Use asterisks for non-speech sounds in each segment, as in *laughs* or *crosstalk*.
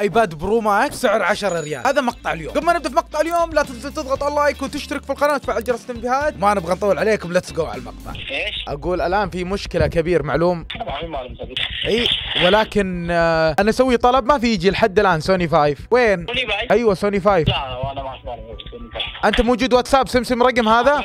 ايباد برو ماكس سعر 10 ريال هذا مقطع اليوم قبل ما نبدا في مقطع اليوم لا تنسى تضغط على اللايك وتشترك في القناه وتفعل جرس التنبيهات ما نبغى نطول عليكم ليتس جو على المقطع ايش اقول الان في مشكله كبير معلوم اي ولكن آه انا اسوي طلب ما في يجي لحد الان سوني 5 وين ايوه سوني 5 لا انا ما انت موجود واتساب سمسم رقم هذا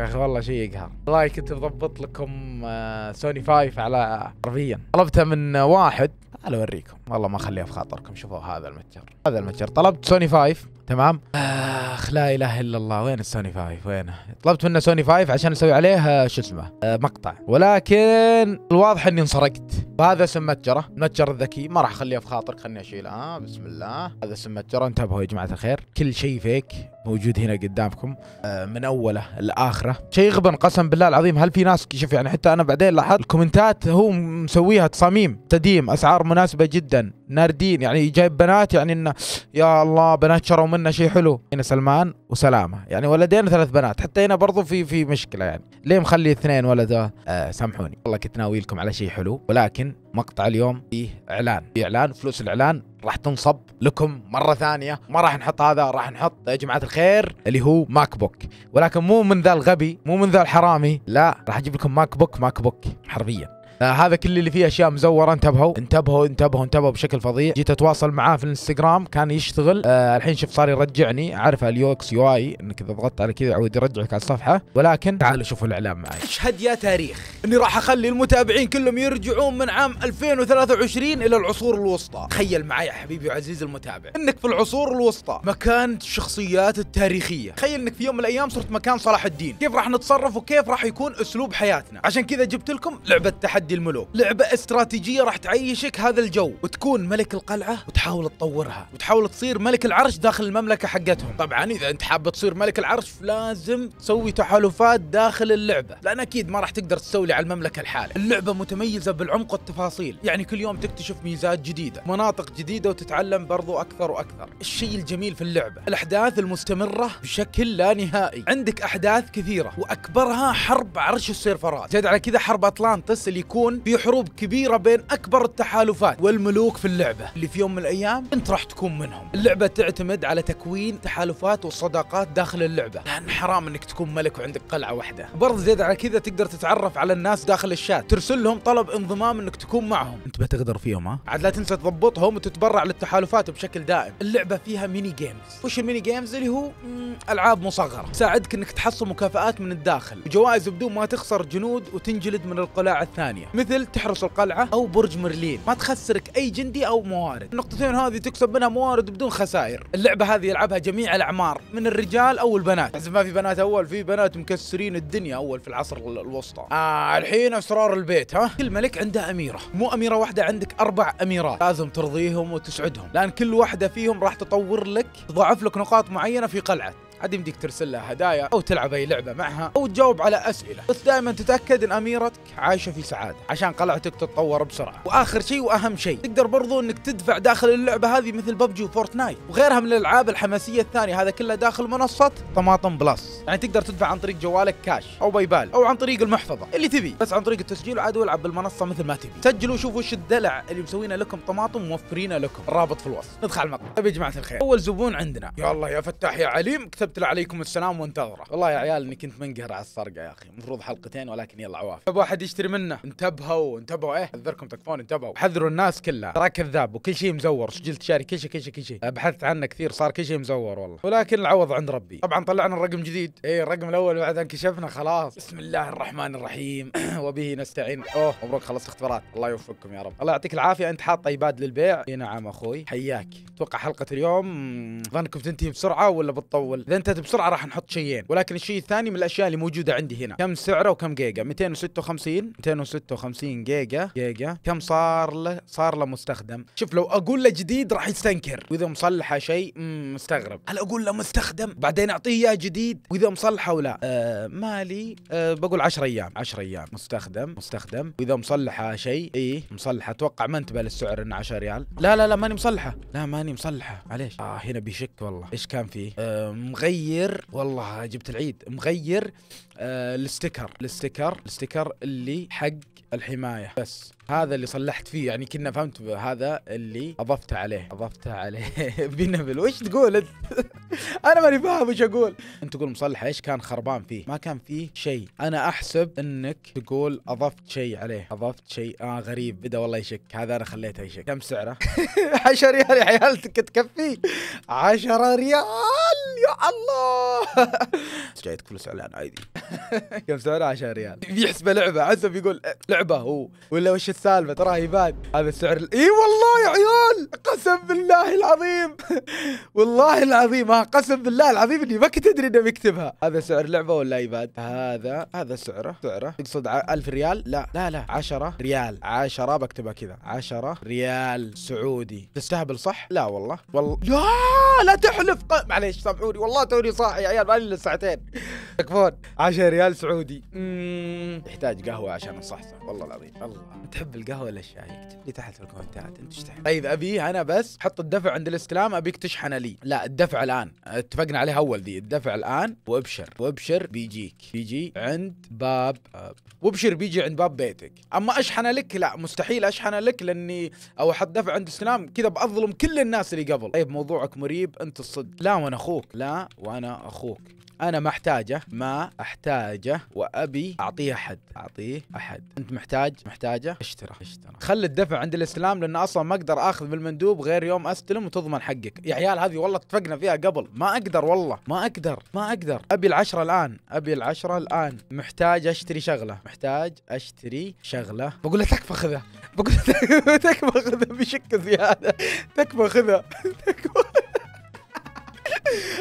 يا اخي والله شيء يقهر والله كنت مضبط لكم سوني آه، 5 على حرفيا طلبته من واحد تعال اوريكم والله ما اخليها في خاطركم شوفوا هذا المتجر هذا المتجر طلبت سوني 5 تمام اخ لا اله الا الله وين السوني 5 وينه طلبت منه سوني 5 عشان اسوي عليه آه، شو اسمه آه، مقطع ولكن الواضح اني انسرقت وهذا اسم متجره متجر الذكي ما راح اخليها في خاطرك خليني اشيلها آه بسم الله هذا اسم متجره انتبهوا يا جماعه الخير كل شيء فيك موجود هنا قدامكم آه، من اوله لاخره شيء غبن قسم بالله العظيم هل في ناس شوف يعني حتى انا بعدين لاحظت الكومنتات هو مسويها تصاميم تديم اسعار مناسبه جدا ناردين يعني جايب بنات يعني انه يا الله بنات شروا منا شيء حلو هنا سلمان وسلامه يعني ولدين وثلاث بنات حتى هنا برضو في في مشكله يعني ليه مخلي اثنين ولد آه سامحوني والله كنت ناوي لكم على شيء حلو ولكن مقطع اليوم فيه اعلان فيه اعلان فلوس الاعلان راح تنصب لكم مره ثانيه ما راح نحط هذا راح نحط يا جماعه الخير اللي هو ماك بوك ولكن مو من ذا الغبي مو من ذا الحرامي لا راح اجيب لكم ماك بوك ماك بوك حرفيا آه هذا كل اللي فيه اشياء مزوره انتبهوا انتبهوا انتبهوا انتبهوا بشكل فظيع جيت اتواصل معاه في الانستغرام كان يشتغل آه الحين شوف صار يرجعني اعرف اليوكس يو اي انك اذا ضغطت على كذا يعود يرجعك على الصفحه ولكن تعالوا شوفوا الاعلان معي اشهد يا تاريخ اني راح اخلي المتابعين كلهم يرجعون من عام 2023 الى العصور الوسطى تخيل معي يا حبيبي وعزيزي المتابع انك في العصور الوسطى مكان الشخصيات التاريخيه تخيل انك في يوم من الايام صرت مكان صلاح الدين كيف راح نتصرف وكيف راح يكون اسلوب حياتنا عشان كذا جبت لكم لعبه تحدي تحدي الملوك لعبة استراتيجية راح تعيشك هذا الجو وتكون ملك القلعة وتحاول تطورها وتحاول تصير ملك العرش داخل المملكة حقتهم طبعا إذا أنت حاب تصير ملك العرش لازم تسوي تحالفات داخل اللعبة لأن أكيد ما راح تقدر تستولي على المملكة الحالة اللعبة متميزة بالعمق والتفاصيل يعني كل يوم تكتشف ميزات جديدة مناطق جديدة وتتعلم برضو أكثر وأكثر الشيء الجميل في اللعبة الأحداث المستمرة بشكل لا نهائي عندك أحداث كثيرة وأكبرها حرب عرش السيرفرات زاد على كذا حرب أطلانتس اللي يكون تكون في حروب كبيرة بين أكبر التحالفات والملوك في اللعبة اللي في يوم من الأيام أنت راح تكون منهم اللعبة تعتمد على تكوين تحالفات وصداقات داخل اللعبة لأن حرام أنك تكون ملك وعندك قلعة واحدة برضه زيادة على كذا تقدر تتعرف على الناس داخل الشات ترسل لهم طلب انضمام أنك تكون معهم أنت بتقدر فيهم ها عاد لا تنسى تضبطهم وتتبرع للتحالفات بشكل دائم اللعبة فيها ميني جيمز وش الميني جيمز اللي هو ألعاب مصغرة تساعدك أنك تحصل مكافآت من الداخل وجوائز بدون ما تخسر جنود وتنجلد من القلاع الثانية مثل تحرس القلعه او برج مرلين ما تخسرك اي جندي او موارد النقطتين هذه تكسب منها موارد بدون خسائر اللعبه هذه يلعبها جميع الاعمار من الرجال او البنات حسب ما في بنات اول في بنات مكسرين الدنيا اول في العصر الوسطى آه الحين اسرار البيت ها كل ملك عنده اميره مو اميره واحده عندك اربع اميرات لازم ترضيهم وتسعدهم لان كل واحده فيهم راح تطور لك تضاعف لك نقاط معينه في قلعه عاد يمديك ترسل لها هدايا او تلعب اي لعبه معها او تجاوب على اسئله بس دائما تتاكد ان اميرتك عايشه في سعاده عشان قلعتك تتطور بسرعه واخر شيء واهم شيء تقدر برضو انك تدفع داخل اللعبه هذه مثل ببجي وفورتنايت وغيرها من الالعاب الحماسيه الثانيه هذا كله داخل منصه طماطم بلس يعني تقدر تدفع عن طريق جوالك كاش او بايبال او عن طريق المحفظه اللي تبي بس عن طريق التسجيل عاد العب بالمنصه مثل ما تبي سجلوا شوفوا وش الدلع اللي مسوينه لكم طماطم موفرينه لكم الرابط في الوصف ندخل المقطع طيب يا جماعه الخير اول زبون عندنا يا الله يا فتاح يا عليم كتب كتبت له عليكم السلام وانتظره والله يا عيال اني كنت منقهر على السرقه يا اخي المفروض حلقتين ولكن يلا عوافي ابو احد يشتري منه انتبهوا انتبهوا ايه حذركم تكفون انتبهوا حذروا الناس كلها ترى كذاب وكل شيء مزور سجل تجاري كل شيء كل شيء كل شيء بحثت عنه كثير صار كل شيء مزور والله ولكن العوض عند ربي طبعا طلعنا الرقم جديد اي الرقم الاول بعد انكشفنا خلاص بسم الله الرحمن الرحيم *clears throat* وبه نستعين اوه مبروك خلصت اختبارات الله يوفقكم يا رب الله يعطيك العافيه انت حاط ايباد للبيع اي نعم اخوي حياك اتوقع حلقه اليوم ظنكم تنتهي بسرعه ولا بتطول انت بسرعه راح نحط شيئين ولكن الشيء الثاني من الاشياء اللي موجوده عندي هنا كم سعره وكم جيجا 256 256 جيجا جيجا كم صار له صار له مستخدم شوف لو اقول له جديد راح يستنكر واذا مصلحه شيء مستغرب هل اقول له مستخدم بعدين اعطيه اياه جديد واذا مصلحه ولا أه مالي أه بقول 10 ايام 10 ايام مستخدم مستخدم واذا مصلحه شيء ايه مصلحه اتوقع ما انتبه للسعر انه 10 ريال لا لا لا ماني مصلحه لا ماني مصلحه معليش اه هنا بيشك والله ايش كان فيه أه مغير والله جبت العيد مغير آه الستيكر الستيكر الستيكر اللي حق الحمايه بس هذا اللي صلحت فيه يعني كنا فهمت هذا اللي اضفته عليه اضفته عليه *laughs* بنبل وش تقول انت *laughs* انا ماني فاهم وش اقول انت تقول مصلحه ايش كان خربان فيه ما كان فيه شيء انا احسب انك تقول اضفت شيء عليه اضفت شيء اه غريب بدا والله يشك هذا انا خليته يشك كم سعره 10 *laughs* ريال يا عيال تكفي 10 ريال يا الله جايتك فلوس اعلان عادي كم سعره 10 ريال بيحسبه لعبه عزب يقول اللعبه هو ولا وش السالفه تراه يبان هذا السعر اي والله يا عيال قسم بالله العظيم *laughs* والله العظيم ها قسم بالله العظيم اني ما كنت ادري انه بيكتبها هذا سعر لعبه ولا ايباد هذا هذا سعره سعره تقصد 1000 ريال لا لا لا 10 ريال 10 بكتبها كذا 10 ريال سعودي تستهبل صح لا والله والله لا لا تحلف ق... معليش سامحوني والله توني صاحي يا عيال بقالي الا ساعتين تكفون *laughs* 10 ريال سعودي تحتاج قهوه عشان الصحصح والله العظيم الله تحب القهوه ولا الشاي اكتب لي تحت في الكومنتات انت ايش تحب طيب ابيه انا بس حط الدفع عند الاستلام ابيك تشحنه لي لا الدفع الان اتفقنا عليها اول ذي الدفع الان وابشر وابشر بيجيك بيجي عند باب وابشر بيجي عند باب بيتك اما اشحنه لك لا مستحيل اشحنه لك لاني او احط دفع عند استلام كذا بظلم كل الناس اللي قبل طيب موضوعك مريب انت الصدق لا وانا اخوك لا وانا اخوك انا ما احتاجه ما احتاجه وابي اعطيه احد اعطيه احد انت محتاج محتاجه اشترى اشترى خلي الدفع عند الاسلام لان اصلا ما اقدر اخذ بالمندوب غير يوم استلم وتضمن حقك يا عيال هذه والله اتفقنا فيها قبل ما اقدر والله ما اقدر ما اقدر ابي العشره الان ابي العشره الان محتاج اشتري شغله محتاج اشتري شغله بقول له تكفى خذها بقول له *laughs* تكفى خذها بشك زياده تكفى خذها *laughs* تكفى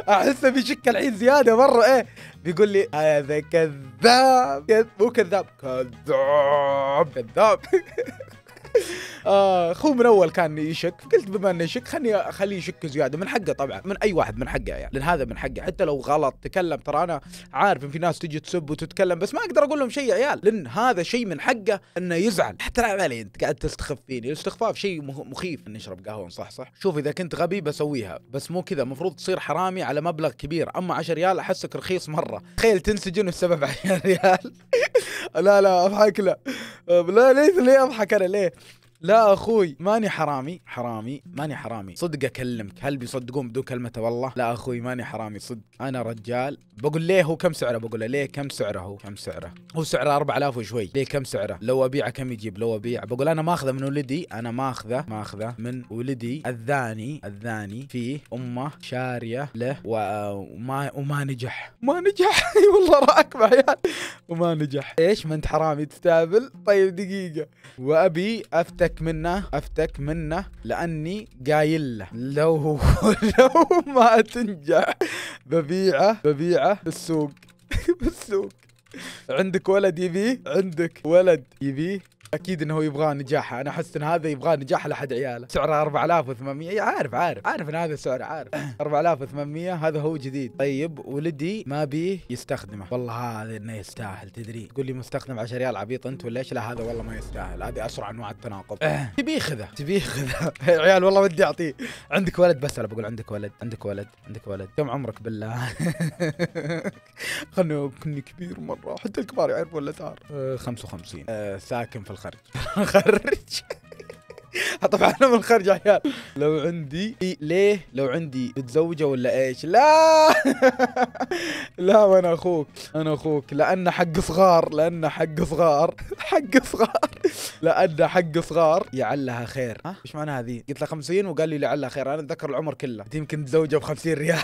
احسه بيشك الحين زياده مره ايه بيقول لي هذا كذاب مو كذاب كذاب كذاب *laughs* آه، اخوه من اول كان يشك قلت بما انه يشك خلني اخليه يشك زياده من حقه طبعا من اي واحد من حقه يعني لان هذا من حقه حتى لو غلط تكلم ترى انا عارف ان في ناس تجي تسب وتتكلم بس ما اقدر اقول لهم شيء يا عيال لان هذا شيء من حقه انه يزعل حتى علي انت قاعد تستخف فيني الاستخفاف شيء مخيف اني نشرب قهوه صح صح شوف اذا كنت غبي بسويها بس مو كذا المفروض تصير حرامي على مبلغ كبير اما 10 ريال احسك رخيص مره تخيل تنسجن بسبب 10 ريال *laughs* لا لا اضحك لا لا ليش ليه اضحك انا ليه لا اخوي ماني حرامي حرامي ماني حرامي صدق اكلمك هل بيصدقون بدون كلمه والله لا اخوي ماني حرامي صدق انا رجال بقول ليه هو كم سعره بقول ليه كم سعره هو كم سعره هو سعره 4000 وشوي ليه كم سعره لو ابيعه كم يجيب لو ابيع بقول انا ماخذه من ولدي انا ماخذه ماخذه من ولدي الذاني الذاني فيه امه شاريه له وما وما نجح ما نجح *laughs* والله راك عيال وما نجح ايش ما انت حرامي تستهبل طيب دقيقه وابي افتح افتك منه افتك منه لاني قايل له لو *laughs* لو ما تنجح ببيعه ببيعه بالسوق *laughs* بالسوق عندك ولد يبي عندك ولد يبي اكيد انه يبغى نجاحه انا احس ان هذا يبغى نجاح لحد عياله سعره 4800 عارف عارف عارف ان هذا سعره عارف 4800 *clears throat* هذا هو جديد طيب ولدي ما بيه يستخدمه والله هذا انه يستاهل تدري تقول لي مستخدم 10 ريال عبيط انت ولا ايش لا هذا والله ما يستاهل هذه اسرع انواع التناقض *clears throat* تبي خذه تبي خذه *laughs* عيال والله ودي اعطيه عندك ولد بس انا بقول عندك ولد عندك ولد عندك ولد كم عمرك بالله *laughs* خلني كني كبير مره حتى الكبار يعرفون الاسعار 55 آه، آه، ساكن في الخرج *laughs* خرج *laughs* طبعا انا من الخرج عيال لو عندي ليه لو عندي متزوجه ولا ايش لا *laughs* لا وانا اخوك انا اخوك لان حق صغار لان حق صغار حق صغار لان حق صغار يعلها خير ها ايش معنى هذه قلت له 50 وقال لي لعلها خير انا اتذكر العمر كله يمكن تزوجه ب 50 ريال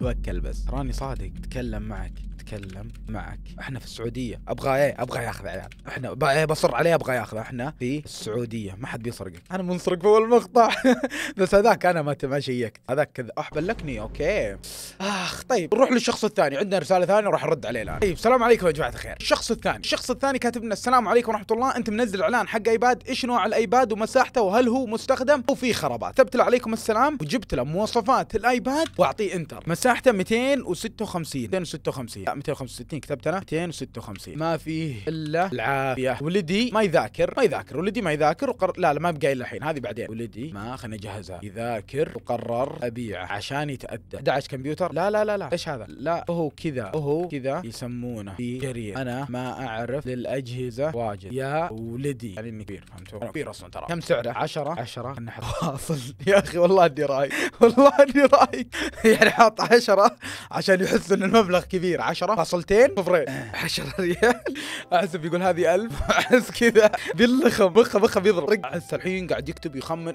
توكل بس راني صادق اتكلم معك اتكلم معك احنا في السعوديه ابغى ايه ابغى ياخذ عيال احنا إيه، بصر عليه ابغى ياخذ احنا في السعوديه ما حد بيسرقك انا منسرق في اول مقطع *laughs* بس هذاك انا ما ما شيكت هذاك كذا احبلكني اوكي اخ طيب نروح للشخص الثاني عندنا رساله ثانيه راح ارد عليه الان طيب السلام عليكم يا جماعه الخير الشخص الثاني الشخص الثاني كاتب لنا السلام عليكم ورحمه الله انت منزل اعلان حق ايباد ايش نوع الايباد ومساحته وهل هو مستخدم او في خرابات كتبت له عليكم السلام وجبت له مواصفات الايباد واعطيه انتر مساحته 256 256 265 كتبت انا 256 ما فيه الا العافيه ولدي ما يذاكر ما يذاكر ولدي ما يذاكر وقر... لا لا ما بقى الا الحين هذه بعدين ولدي ما خلينا اجهزها يذاكر وقرر ابيعه عشان يتادى 11 كمبيوتر لا لا لا لا ايش هذا لا هو كذا هو كذا يسمونه في جرير انا ما اعرف للاجهزه واجد يا ولدي يعني اني كبير فهمتوا كبير اصلا ترى كم سعره 10 10 خلنا واصل يا اخي والله اني رايق والله اني رايق يعني حاط 10 عشان يحس ان المبلغ كبير 10 10 فاصلتين صفرين 10 *laughs* ريال احسب يقول هذه 1000 *laughs* احس كذا بيلخم بخه بخه بيضرب احس الحين قاعد يكتب يخمن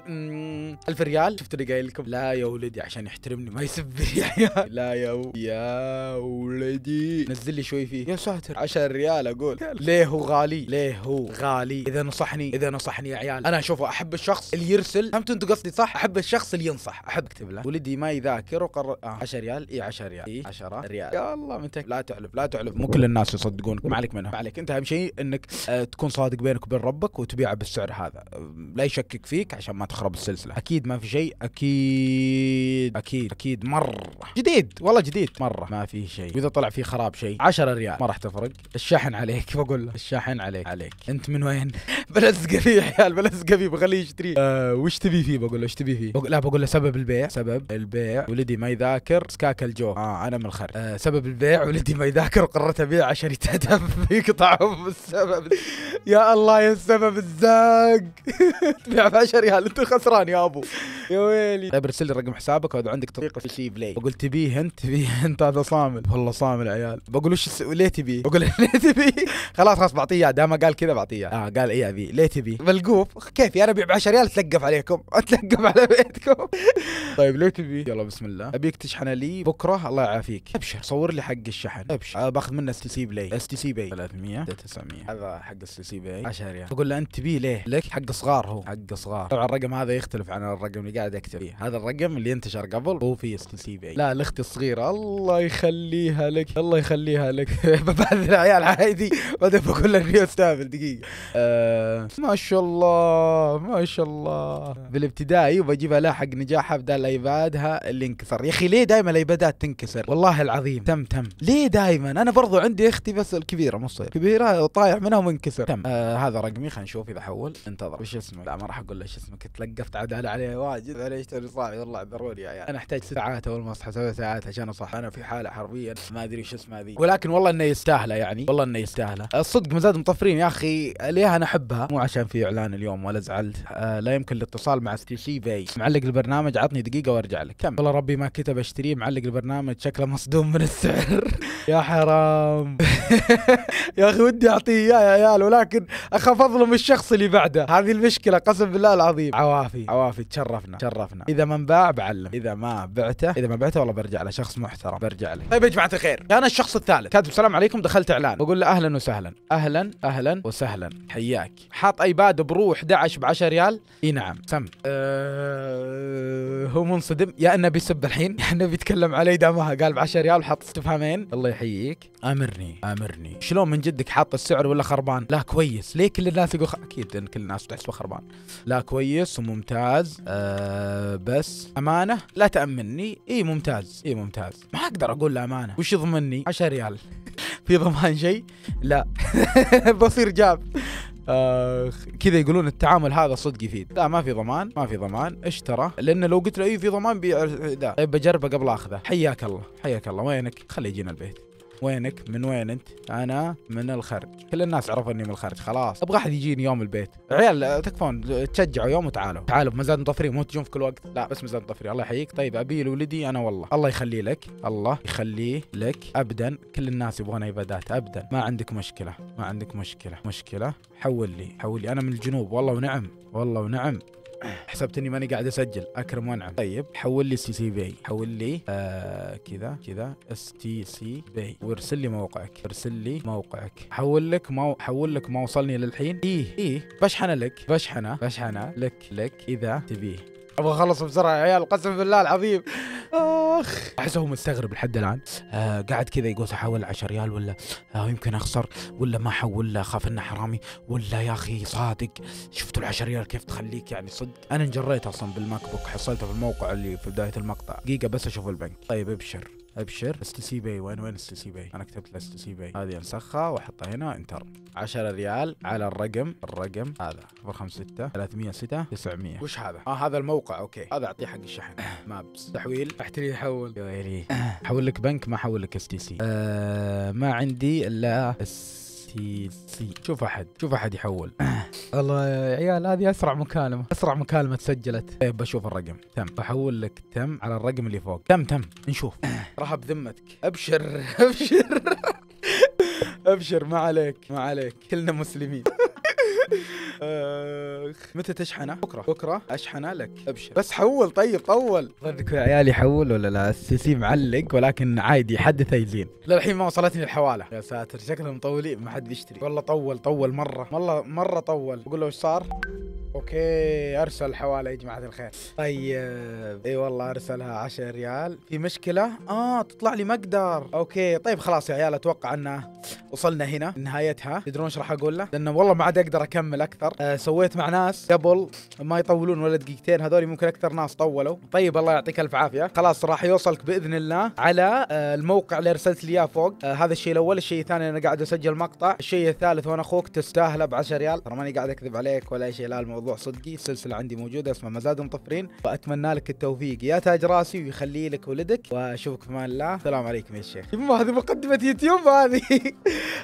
1000 ريال شفت اللي قايل لكم لا يا ولدي عشان يحترمني ما يسب يا *laughs* عيال لا يا و... يا ولدي نزل لي شوي فيه يا ساتر 10 ريال اقول ليه هو غالي ليه هو غالي اذا نصحني اذا نصحني يا عيال انا اشوفه احب الشخص اللي يرسل فهمت انت قصدي صح احب الشخص اللي ينصح احب اكتب له ولدي ما يذاكر وقرر 10 آه. ريال اي 10 ريال اي 10 ريال يا الله من لا تعلف لا تعلف مو كل الناس يصدقونك ما عليك منهم عليك انت اهم شيء انك آه، تكون صادق بينك وبين ربك وتبيعه بالسعر هذا لا يشكك فيك عشان ما تخرب السلسله اكيد ما في شيء اكيد اكيد اكيد مره جديد والله جديد مره ما في شيء واذا طلع فيه خراب شيء 10 ريال ما راح تفرق الشحن عليك بقول له الشحن عليك عليك انت من وين *laughs* بلزقه فيه يا عيال بلزقه فيه بخليه يشتري أه وش تبي فيه بقول له ايش تبي فيه بقول لا بقول له سبب البيع سبب البيع ولدي ما يذاكر سكاك الجو اه انا من الخرج أه سبب البيع ولدي ما يذاكر وقررت ابيع عشان يتهدف *laughs* يقطعهم السبب يا الله يا السبب الزاق *laughs* تبيع ب 10 ريال انت خسران يا ابو يا ويلي طيب ارسل لي رقم حسابك وهذا عندك تطبيق في شي بلاي بقول تبيه انت تبيه انت هذا صامل والله صامل عيال بقول وش ليه تبيه؟ بقول *laughs* ليه تبيه؟ خلاص خلاص بعطيه اياه دام قال كذا بعطيه اه قال اي ابي ليه تبيه؟ ملقوف يا انا ابيع ب 10 ريال اتلقف عليكم اتلقف على بيتكم طيب ليه تبيه؟ يلا بسم الله ابيك تشحن لي بكره الله يعافيك ابشر صور لي حق الشحن شهري يعني. طيب، ابشر آه، باخذ منه اس تي سي بلاي اس تي سي بي 300 900 هذا حق اس تي سي بي 10 ريال فقول له انت تبيه ليه؟ لك حق صغار هو حق صغار طبعا الرقم هذا يختلف عن الرقم اللي قاعد اكتب فيه هذا الرقم اللي انتشر قبل هو في اس تي سي بي لا الاخت الصغيره الله يخليها لك الله يخليها لك ببعث *laughs* العيال عادي بعدين بقول لك اني استهبل دقيقه أه ما شاء الله ما شاء الله بالابتدائي وبجيبها لها حق نجاحها بدال ايبادها اللي انكسر يا اخي ليه دائما الايبادات تنكسر والله العظيم تم تم ليه دائما انا برضو عندي اختي بس الكبيره مو الصغيره كبيره طايح منها ومنكسر تم آه هذا رقمي خلينا نشوف اذا حول انتظر وش اسمه لا ما راح اقول له ايش اسمك تلقفت عدالة عليه واجد علي يشتري صاحي والله ضروري يا عيال انا احتاج ساعات اول ما اصحى سبع ساعات عشان اصحى انا في حاله حرفيا ما ادري ايش اسمها ذي ولكن والله انه يستاهله يعني والله انه يستاهله الصدق آه، مزاد مطفرين يا اخي ليه انا احبها مو عشان في اعلان اليوم ولا زعلت آه لا يمكن الاتصال مع ستيشي باي معلق البرنامج عطني دقيقه وارجع لك كم والله ربي ما كتب اشتريه معلق البرنامج شكله مصدوم من السعر *laughs* يا حرام *laughs* يا اخي ودي اعطيه اياه يا عيال ولكن اخاف اظلم الشخص اللي بعده هذه المشكله قسم بالله العظيم عوافي عوافي تشرفنا تشرفنا اذا ما انباع بعلم اذا ما بعته اذا ما بعته والله برجع له شخص محترم برجع له طيب يا جماعه الخير انا الشخص الثالث كاتب السلام عليكم دخلت اعلان بقول له اهلا وسهلا اهلا اهلا وسهلا حياك حاط ايباد برو 11 ب 10 ريال اي نعم سم أه هو منصدم يا انه بيسب الحين يا *laughs* انه بيتكلم علي دامها قال ب 10 ريال وحط استفهامين الله يحييك امرني امرني شلون من جدك حاط السعر ولا خربان لا كويس ليه كل الناس يقول خ... اكيد ان كل الناس تحسبه خربان لا كويس وممتاز أه بس امانه لا تامني اي ممتاز اي ممتاز ما اقدر اقول له امانه وش يضمني 10 ريال *laughs* في ضمان شيء لا *laughs* بصير جاب آه كذا يقولون التعامل هذا صدق يفيد لا ما في ضمان ما في ضمان اشترى لان لو قلت له اي في ضمان بيع ذا طيب بجربه قبل اخذه حياك الله حياك الله وينك خليه يجينا البيت وينك من وين انت انا من الخرج كل الناس عرفوا اني من الخرج خلاص ابغى احد يجيني يوم البيت عيال تكفون تشجعوا يوم وتعالوا تعالوا بمزاد مطفري مو تجون في كل وقت لا بس مزاد مطفري الله يحييك طيب ابي لولدي انا والله الله يخلي لك الله يخليه لك ابدا كل الناس يبغون عبادات ابدا ما عندك مشكله ما عندك مشكله مشكله حول لي حول لي انا من الجنوب والله ونعم والله ونعم حسبت اني ماني قاعد اسجل اكرم وانعم طيب حول لي سي سي بي حول لي آه كذا كذا اس تي سي بي وارسل لي موقعك ارسل لي موقعك حول لك ما مو حول لك ما وصلني للحين ايه ايه بشحنه لك بشحنه بشحنه لك لك اذا تبيه ابغى اخلص بسرعه يا عيال قسم بالله العظيم اخ احس هو مستغرب لحد الان آه قاعد كذا يقول احول 10 ريال ولا آه يمكن اخسر ولا ما احول اخاف انه حرامي ولا يا اخي صادق شفتوا ال 10 ريال كيف تخليك يعني صدق انا انجريت اصلا بالماك بوك حصلته في الموقع اللي في بدايه المقطع دقيقه بس اشوف البنك طيب ابشر ابشر استسي باي وين وين استسي باي انا كتبت له استسي باي هذه انسخها واحطها هنا انتر 10 ريال على الرقم الرقم هذا 056 306 900 وش هذا اه هذا الموقع اوكي هذا اعطيه حق الشحن *laughs* مابس تحويل رحت لي حول يا ويلي حول لك بنك ما حول لك اس تي سي ما عندي الا اس تيل سي شوف احد شوف احد يحول *coughs* الله يا عيال هذه اسرع مكالمه اسرع مكالمه تسجلت طيب بشوف الرقم تم بحول لك تم على الرقم اللي فوق تم تم نشوف *coughs* راح بذمتك ابشر ابشر *laughs* ابشر ما عليك ما عليك كلنا مسلمين *laughs* اخ متى تشحنه؟ بكره بكره اشحنه لك ابشر بس حول طيب طول ظنك طيب، يا عيالي حول ولا لا السي معلق ولكن عادي حدثه يزين للحين ما وصلتني الحواله يا ساتر شكلهم مطولين ما حد بيشتري والله طول طول مره والله مره طول بقول له ايش صار؟ اوكي ارسل حواله يا جماعه الخير طيب اي والله ارسلها 10 ريال في مشكله اه تطلع لي مقدر اوكي طيب خلاص يا عيال اتوقع ان وصلنا هنا نهايتها تدرون ايش راح اقول له لانه والله ما عاد اقدر اكمل اكثر آه سويت مع ناس قبل ما يطولون ولا دقيقتين هذول ممكن اكثر ناس طولوا طيب الله يعطيك الف عافيه خلاص راح يوصلك باذن الله على آه الموقع اللي ارسلت لي اياه فوق آه هذا الشيء الاول الشيء الثاني انا قاعد اسجل مقطع الشيء الثالث وانا اخوك تستاهله ب 10 ريال ترى ماني قاعد اكذب عليك ولا شيء لا الموضوع صدقي السلسله عندي موجوده اسمها مزاد مطفرين واتمنى لك التوفيق يا تاج راسي ويخلي لك ولدك واشوفك في امان الله السلام عليكم يا شيخ ما هذه مقدمه يوتيوب هذه *laughs*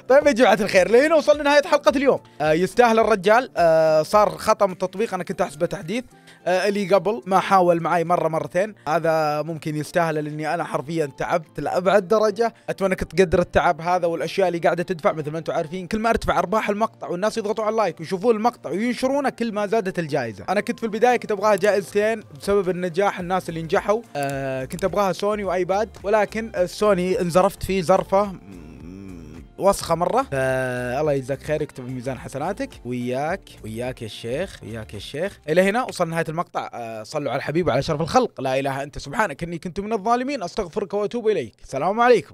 طيب يا جماعه الخير لين وصلنا نهايه حلقه اليوم آه يستاهل الرجال آه صار خطا من التطبيق انا كنت احسبه تحديث آه، اللي قبل ما حاول معي مره مرتين هذا ممكن يستاهل لاني انا حرفيا تعبت لابعد درجه اتمنى كنت تقدر التعب هذا والاشياء اللي قاعده تدفع مثل ما انتم عارفين كل ما ارتفع ارباح المقطع والناس يضغطوا على اللايك ويشوفون المقطع وينشرونه كل ما زادت الجائزه انا كنت في البدايه كنت ابغاها جائزتين بسبب النجاح الناس اللي نجحوا آه كنت ابغاها سوني وايباد ولكن السوني انزرفت فيه زرفه وسخه مره فالله يجزاك خير يكتب ميزان حسناتك وياك وياك يا الشيخ وياك يا الشيخ الى هنا وصلنا نهايه المقطع آه، صلوا على الحبيب وعلى شرف الخلق لا اله انت سبحانك اني كنت من الظالمين استغفرك واتوب اليك السلام عليكم